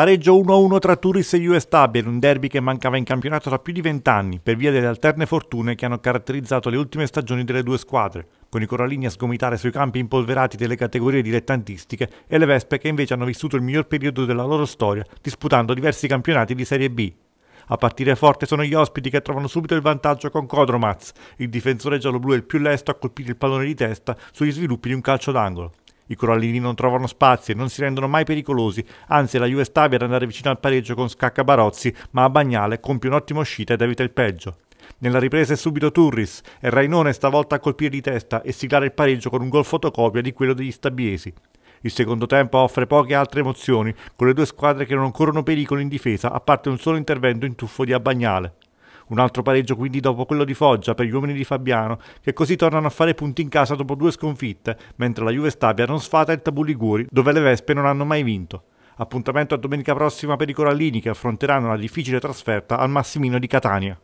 Pareggio 1-1 tra Turris e US Tabia in un derby che mancava in campionato da più di vent'anni per via delle alterne fortune che hanno caratterizzato le ultime stagioni delle due squadre, con i corallini a sgomitare sui campi impolverati delle categorie dilettantistiche e le Vespe che invece hanno vissuto il miglior periodo della loro storia disputando diversi campionati di Serie B. A partire forte sono gli ospiti che trovano subito il vantaggio con Kodromaz, il difensore gialloblu è il più lesto a colpire il pallone di testa sugli sviluppi di un calcio d'angolo. I corallini non trovano spazi e non si rendono mai pericolosi, anzi la Juve sta per andare vicino al pareggio con Scacca Barozzi, ma a Bagnale compie un'ottima uscita ed evita il peggio. Nella ripresa è subito Turris e Rainone stavolta a colpire di testa e siglare il pareggio con un gol fotocopia di quello degli stabiesi. Il secondo tempo offre poche altre emozioni, con le due squadre che non corrono pericolo in difesa, a parte un solo intervento in tuffo di Abagnale. Un altro pareggio quindi dopo quello di Foggia per gli uomini di Fabiano, che così tornano a fare punti in casa dopo due sconfitte, mentre la Juve Stabia non sfata il Tabù Liguri, dove le Vespe non hanno mai vinto. Appuntamento a domenica prossima per i Corallini che affronteranno la difficile trasferta al Massimino di Catania.